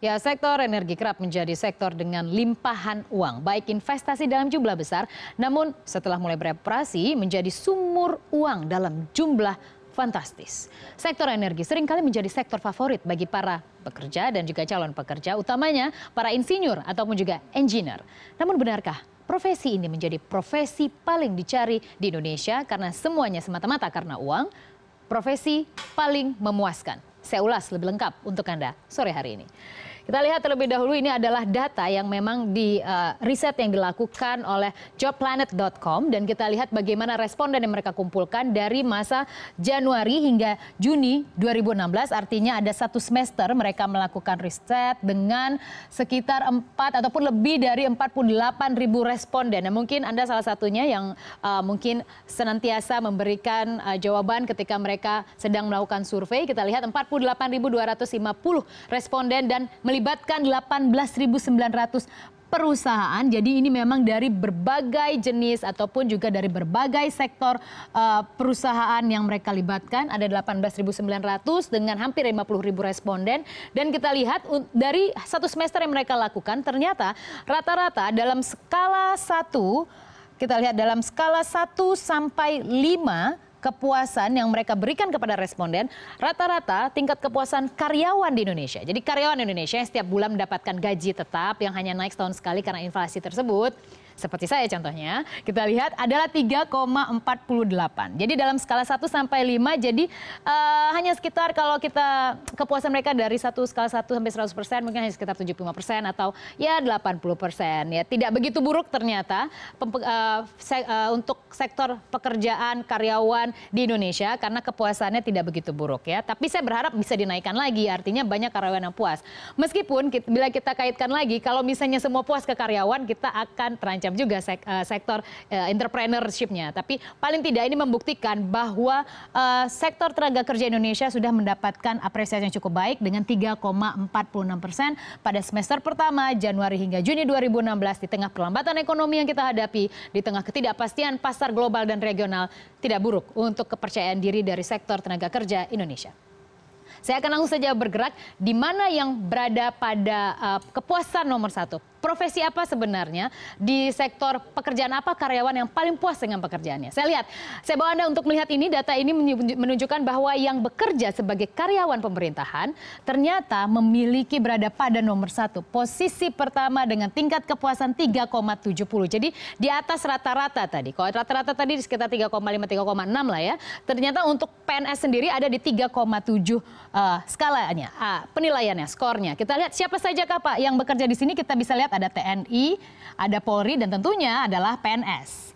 Ya, sektor energi kerap menjadi sektor dengan limpahan uang, baik investasi dalam jumlah besar, namun setelah mulai beroperasi menjadi sumur uang dalam jumlah fantastis. Sektor energi seringkali menjadi sektor favorit bagi para pekerja dan juga calon pekerja, utamanya para insinyur ataupun juga engineer. Namun benarkah profesi ini menjadi profesi paling dicari di Indonesia karena semuanya semata-mata karena uang? Profesi paling memuaskan. Saya ulas lebih lengkap untuk Anda sore hari ini. Kita lihat terlebih dahulu ini adalah data yang memang di uh, riset yang dilakukan oleh jobplanet.com dan kita lihat bagaimana responden yang mereka kumpulkan dari masa Januari hingga Juni 2016. Artinya ada satu semester mereka melakukan riset dengan sekitar 4 ataupun lebih dari 48 ribu responden. Nah, mungkin Anda salah satunya yang uh, mungkin senantiasa memberikan uh, jawaban ketika mereka sedang melakukan survei. Kita lihat 48.250 responden dan melibatkan melibatkan 18.900 perusahaan. Jadi ini memang dari berbagai jenis ataupun juga dari berbagai sektor uh, perusahaan yang mereka libatkan. Ada 18.900 dengan hampir 50.000 responden. Dan kita lihat dari satu semester yang mereka lakukan ternyata rata-rata dalam skala 1 kita lihat dalam skala 1 sampai 5 kepuasan yang mereka berikan kepada responden, rata-rata tingkat kepuasan karyawan di Indonesia. Jadi karyawan Indonesia yang setiap bulan mendapatkan gaji tetap yang hanya naik setahun sekali karena inflasi tersebut, seperti saya contohnya, kita lihat adalah 3,48. Jadi dalam skala 1 sampai 5 jadi uh, hanya sekitar kalau kita kepuasan mereka dari satu skala 1 sampai 100% mungkin hanya sekitar 75% atau ya 80% ya. Tidak begitu buruk ternyata Pem uh, se uh, untuk sektor pekerjaan karyawan di Indonesia karena kepuasannya tidak begitu buruk ya. Tapi saya berharap bisa dinaikkan lagi artinya banyak karyawan yang puas. Meskipun kita, bila kita kaitkan lagi kalau misalnya semua puas ke karyawan kita akan terancam macam juga eh, sektor eh, entrepreneurshipnya tapi paling tidak ini membuktikan bahwa eh, sektor tenaga kerja Indonesia sudah mendapatkan apresiasi yang cukup baik dengan 3,46 persen pada semester pertama Januari hingga Juni 2016 di tengah perlambatan ekonomi yang kita hadapi di tengah ketidakpastian pasar global dan regional tidak buruk untuk kepercayaan diri dari sektor tenaga kerja Indonesia. Saya akan langsung saja bergerak di mana yang berada pada uh, kepuasan nomor satu profesi apa sebenarnya di sektor pekerjaan apa karyawan yang paling puas dengan pekerjaannya. Saya lihat, saya bawa Anda untuk melihat ini, data ini menunjukkan bahwa yang bekerja sebagai karyawan pemerintahan ternyata memiliki berada pada nomor satu, posisi pertama dengan tingkat kepuasan 3,70. Jadi di atas rata-rata tadi, kalau rata-rata tadi di sekitar 3,5, 3,6 lah ya, ternyata untuk PNS sendiri ada di 3,7 uh, eh, skalanya, uh, penilaiannya, skornya. Kita lihat siapa saja Kak Pak yang bekerja di sini, kita bisa lihat lihat ada TNI, ada Polri dan tentunya adalah PNS.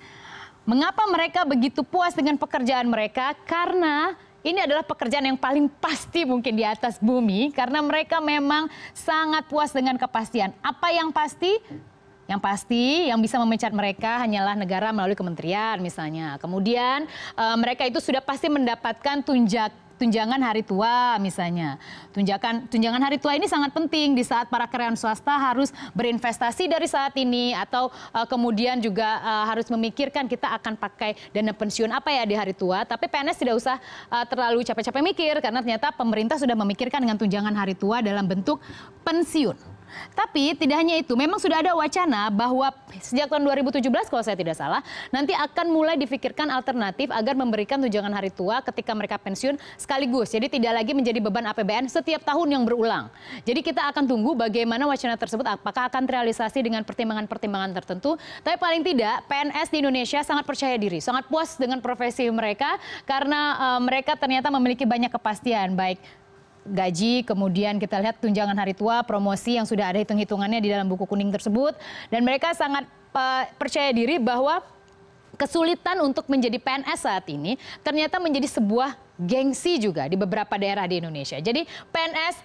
Mengapa mereka begitu puas dengan pekerjaan mereka? Karena ini adalah pekerjaan yang paling pasti mungkin di atas bumi karena mereka memang sangat puas dengan kepastian. Apa yang pasti? Yang pasti yang bisa memecat mereka hanyalah negara melalui kementerian misalnya. Kemudian e, mereka itu sudah pasti mendapatkan tunjak tunjangan hari tua misalnya. tunjakan tunjangan hari tua ini sangat penting di saat para karyawan swasta harus berinvestasi dari saat ini atau uh, kemudian juga uh, harus memikirkan kita akan pakai dana pensiun apa ya di hari tua. Tapi PNS tidak usah uh, terlalu capek-capek mikir karena ternyata pemerintah sudah memikirkan dengan tunjangan hari tua dalam bentuk pensiun. Tapi tidak hanya itu, memang sudah ada wacana bahwa sejak tahun 2017 kalau saya tidak salah, nanti akan mulai difikirkan alternatif agar memberikan tunjangan hari tua ketika mereka pensiun sekaligus. Jadi tidak lagi menjadi beban APBN setiap tahun yang berulang. Jadi kita akan tunggu bagaimana wacana tersebut apakah akan terrealisasi dengan pertimbangan-pertimbangan tertentu. Tapi paling tidak PNS di Indonesia sangat percaya diri, sangat puas dengan profesi mereka karena uh, mereka ternyata memiliki banyak kepastian baik gaji, kemudian kita lihat tunjangan hari tua, promosi yang sudah ada hitung-hitungannya di dalam buku kuning tersebut dan mereka sangat eh, percaya diri bahwa kesulitan untuk menjadi PNS saat ini ternyata menjadi sebuah gengsi juga di beberapa daerah di Indonesia. Jadi PNS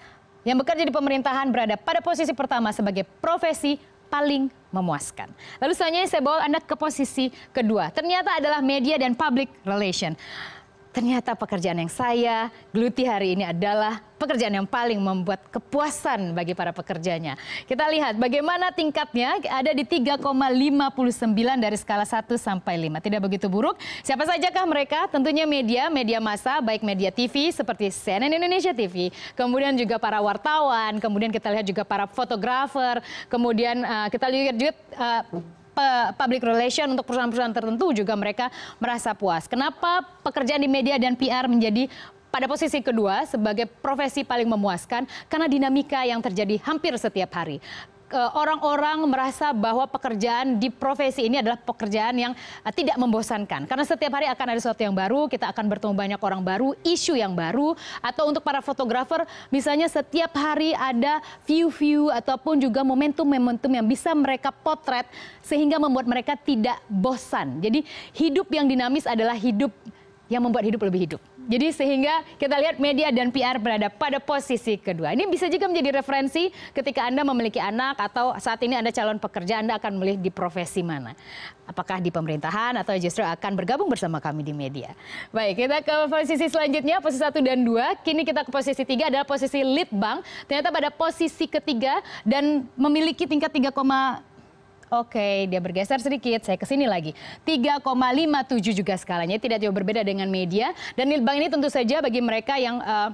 yang bekerja di pemerintahan berada pada posisi pertama sebagai profesi paling memuaskan. Lalu selanjutnya saya bawa Anda ke posisi kedua. Ternyata adalah media dan public relation ternyata pekerjaan yang saya geluti hari ini adalah pekerjaan yang paling membuat kepuasan bagi para pekerjanya. Kita lihat bagaimana tingkatnya ada di 3,59 dari skala 1 sampai 5. Tidak begitu buruk. Siapa sajakah mereka? Tentunya media, media massa, baik media TV seperti CNN Indonesia TV, kemudian juga para wartawan, kemudian kita lihat juga para fotografer, kemudian uh, kita lihat juga uh, public relation untuk perusahaan-perusahaan tertentu juga mereka merasa puas. Kenapa pekerjaan di media dan PR menjadi pada posisi kedua sebagai profesi paling memuaskan karena dinamika yang terjadi hampir setiap hari orang-orang merasa bahwa pekerjaan di profesi ini adalah pekerjaan yang eh, tidak membosankan. Karena setiap hari akan ada sesuatu yang baru, kita akan bertemu banyak orang baru, isu yang baru, atau untuk para fotografer misalnya setiap hari ada view-view ataupun juga momentum-momentum yang bisa mereka potret sehingga membuat mereka tidak bosan. Jadi hidup yang dinamis adalah hidup yang membuat hidup lebih hidup. Jadi sehingga kita lihat media dan PR berada pada posisi kedua. Ini bisa juga menjadi referensi ketika Anda memiliki anak atau saat ini Anda calon pekerja, Anda akan memilih di profesi mana. Apakah di pemerintahan atau justru akan bergabung bersama kami di media. Baik, kita ke posisi selanjutnya, posisi 1 dan 2. Kini kita ke posisi 3 adalah posisi lead bank. Ternyata pada posisi ketiga dan memiliki tingkat 3, Oke, dia bergeser sedikit, saya ke sini lagi. 3,57 juga skalanya, tidak jauh berbeda dengan media. Dan litbang ini tentu saja bagi mereka yang... Uh,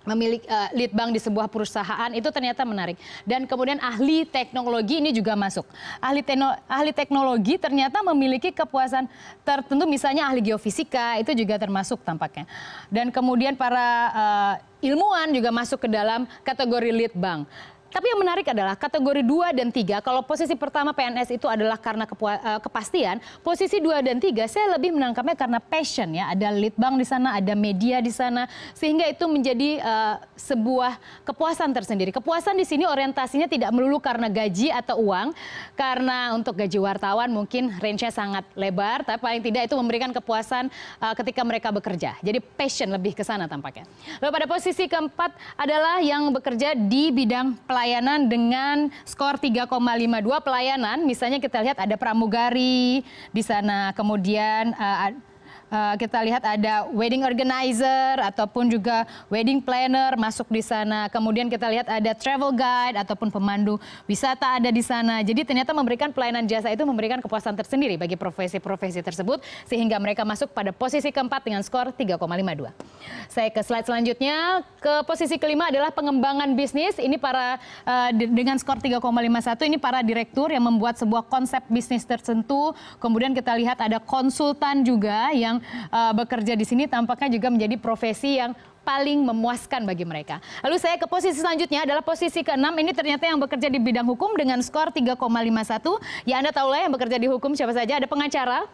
memiliki uh, lead di sebuah perusahaan itu ternyata menarik dan kemudian ahli teknologi ini juga masuk ahli teno, ahli teknologi ternyata memiliki kepuasan tertentu misalnya ahli geofisika itu juga termasuk tampaknya dan kemudian para uh, ilmuwan juga masuk ke dalam kategori lead bank tapi yang menarik adalah kategori 2 dan 3, kalau posisi pertama PNS itu adalah karena eh, kepastian, posisi 2 dan 3 saya lebih menangkapnya karena passion ya, ada lead bank di sana, ada media di sana, sehingga itu menjadi uh, sebuah kepuasan tersendiri. Kepuasan di sini orientasinya tidak melulu karena gaji atau uang, karena untuk gaji wartawan mungkin range-nya sangat lebar, tapi paling tidak itu memberikan kepuasan uh, ketika mereka bekerja. Jadi passion lebih ke sana tampaknya. Lalu pada posisi keempat adalah yang bekerja di bidang pelayanan pelayanan dengan skor 3,52 pelayanan misalnya kita lihat ada pramugari di sana kemudian eh, Eh, kita lihat ada wedding organizer ataupun juga wedding planner masuk di sana. Kemudian kita lihat ada travel guide ataupun pemandu wisata ada di sana. Jadi ternyata memberikan pelayanan jasa itu memberikan kepuasan tersendiri bagi profesi-profesi tersebut sehingga mereka masuk pada posisi keempat dengan skor 3,52. Saya ke slide selanjutnya. Ke posisi kelima adalah pengembangan bisnis. Ini para eh, dengan skor 3,51 ini para direktur yang membuat sebuah konsep bisnis tertentu. Kemudian kita lihat ada konsultan juga yang uh, bekerja di sini tampaknya juga menjadi profesi yang paling memuaskan bagi mereka. Lalu saya ke posisi selanjutnya adalah posisi ke-6. Ini ternyata yang bekerja di bidang hukum dengan skor 3,51. Ya Anda tahu lah yang bekerja di hukum siapa saja. Ada pengacara,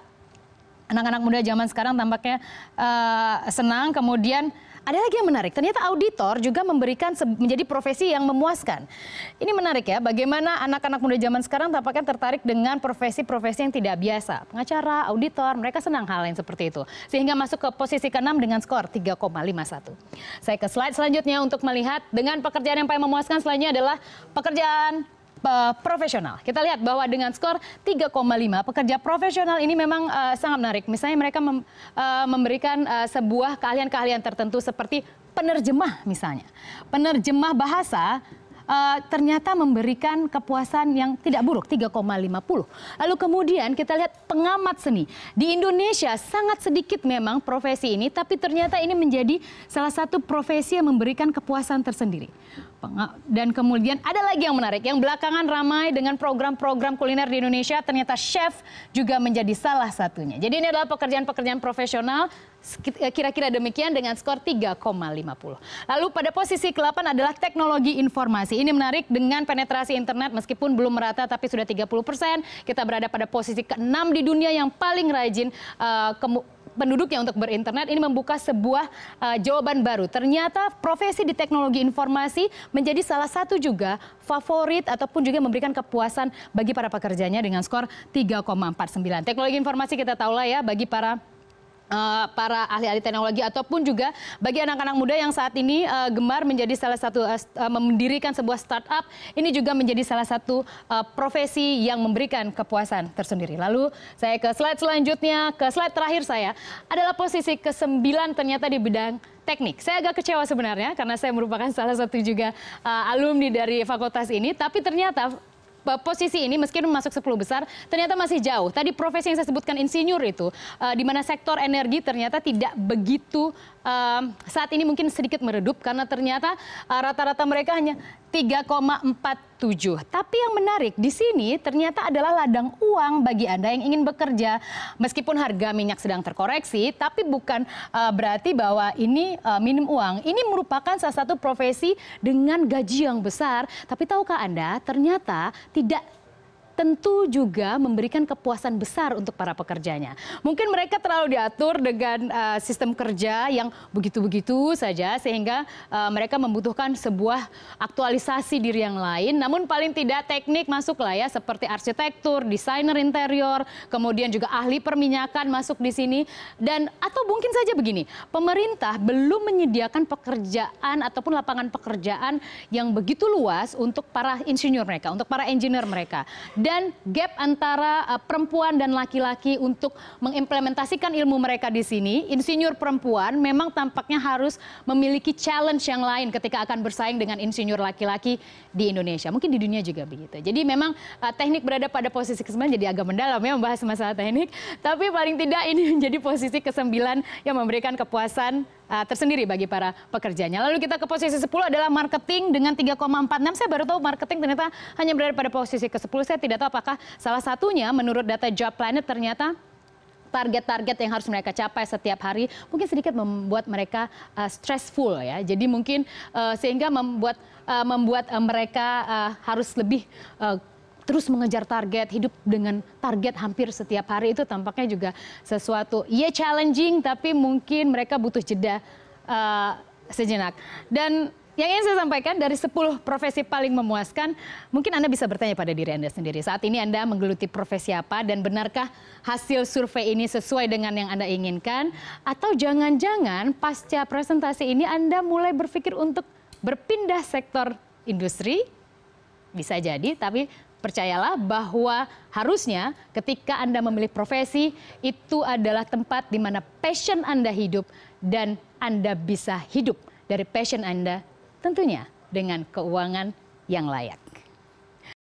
anak-anak muda zaman sekarang tampaknya uh, senang. Kemudian ada lagi yang menarik, ternyata auditor juga memberikan menjadi profesi yang memuaskan. Ini menarik ya, bagaimana anak-anak muda zaman sekarang tampaknya tertarik dengan profesi-profesi yang tidak biasa. Pengacara, auditor, mereka senang hal yang seperti itu. Sehingga masuk ke posisi ke-6 dengan skor 3,51. Saya ke slide selanjutnya untuk melihat dengan pekerjaan yang paling memuaskan selanjutnya adalah pekerjaan Eh, profesional. Kita lihat bahwa dengan skor 3,5 pekerja profesional ini memang uh, sangat menarik. Misalnya mereka mem, uh, memberikan uh, sebuah keahlian-keahlian tertentu seperti penerjemah misalnya. Penerjemah bahasa uh, ternyata memberikan kepuasan yang tidak buruk 3,50. Lalu kemudian kita lihat pengamat seni. Di Indonesia sangat sedikit memang profesi ini tapi ternyata ini menjadi salah satu profesi yang memberikan kepuasan tersendiri dan kemudian ada lagi yang menarik yang belakangan ramai dengan program-program kuliner di Indonesia ternyata chef juga menjadi salah satunya. Jadi ini adalah pekerjaan-pekerjaan profesional eh, kira-kira demikian dengan skor 3,50. Lalu pada posisi ke-8 adalah teknologi informasi. Ini menarik dengan penetrasi internet meskipun belum merata tapi sudah 30 persen. Kita berada pada posisi ke-6 di dunia yang paling rajin uh, penduduknya untuk berinternet ini membuka sebuah uh, jawaban baru. Ternyata profesi di teknologi informasi menjadi salah satu juga favorit ataupun juga memberikan kepuasan bagi para pekerjanya dengan skor 3,49. Teknologi informasi kita tahu lah ya bagi para Eh, para ahli-ahli teknologi ataupun juga bagi anak-anak muda yang saat ini uh, gemar menjadi salah satu uh, mendirikan sebuah startup ini juga menjadi salah satu uh, profesi yang memberikan kepuasan tersendiri. Lalu saya ke slide selanjutnya, ke slide terakhir saya adalah posisi ke-9 ternyata di bidang teknik. Saya agak kecewa sebenarnya karena saya merupakan salah satu juga uh, alumni dari fakultas ini tapi ternyata posisi ini meskipun masuk 10 besar ternyata masih jauh. Tadi profesi yang saya sebutkan insinyur itu uh, di mana sektor energi ternyata tidak begitu uh, saat ini mungkin sedikit meredup karena ternyata eh, rata-rata uh, mereka hanya 3,47. Tapi yang menarik di sini ternyata adalah ladang uang bagi Anda yang ingin bekerja meskipun harga minyak sedang terkoreksi tapi bukan uh, berarti bahwa ini uh, minim uang. Ini merupakan salah satu profesi dengan gaji yang besar, tapi tahukah Anda ternyata tidak tentu juga memberikan kepuasan besar untuk para pekerjanya. Mungkin mereka terlalu diatur dengan uh, sistem kerja yang begitu-begitu saja sehingga uh, mereka membutuhkan sebuah aktualisasi diri yang lain. Namun paling tidak teknik masuklah ya seperti arsitektur, desainer interior, kemudian juga ahli perminyakan masuk di sini dan atau mungkin saja begini, pemerintah belum menyediakan pekerjaan ataupun lapangan pekerjaan yang begitu luas untuk para insinyur mereka, untuk para engineer mereka dan gap antara eh, perempuan dan laki-laki untuk mengimplementasikan ilmu mereka di sini, insinyur perempuan memang tampaknya harus memiliki challenge yang lain ketika akan bersaing dengan insinyur laki-laki di Indonesia. Mungkin di dunia juga begitu. Jadi memang eh, teknik berada pada posisi ke-9 jadi agak mendalam ya membahas masalah teknik, tapi paling tidak ini menjadi posisi ke-9 yang memberikan kepuasan Eh, tersendiri bagi para pekerjanya. Lalu kita ke posisi 10 adalah marketing dengan 3,46. Saya baru tahu marketing ternyata hanya berada pada posisi ke-10. Saya tidak tahu apakah salah satunya menurut data Job Planet ternyata target-target yang harus mereka capai setiap hari mungkin sedikit membuat mereka uh, stressful ya. Jadi mungkin uh, sehingga membuat uh, membuat uh, mereka uh, harus lebih uh, terus mengejar target, hidup dengan target hampir setiap hari itu tampaknya juga sesuatu ya challenging tapi mungkin mereka butuh jeda uh, sejenak. Dan yang ingin saya sampaikan dari 10 profesi paling memuaskan, mungkin Anda bisa bertanya pada diri Anda sendiri. Saat ini Anda menggeluti profesi apa dan benarkah hasil survei ini sesuai dengan yang Anda inginkan? Atau jangan-jangan pasca presentasi ini Anda mulai berpikir untuk berpindah sektor industri? Bisa jadi, tapi percayalah bahwa harusnya ketika Anda memilih profesi, itu adalah tempat di mana passion Anda hidup dan Anda bisa hidup dari passion Anda tentunya dengan keuangan yang layak.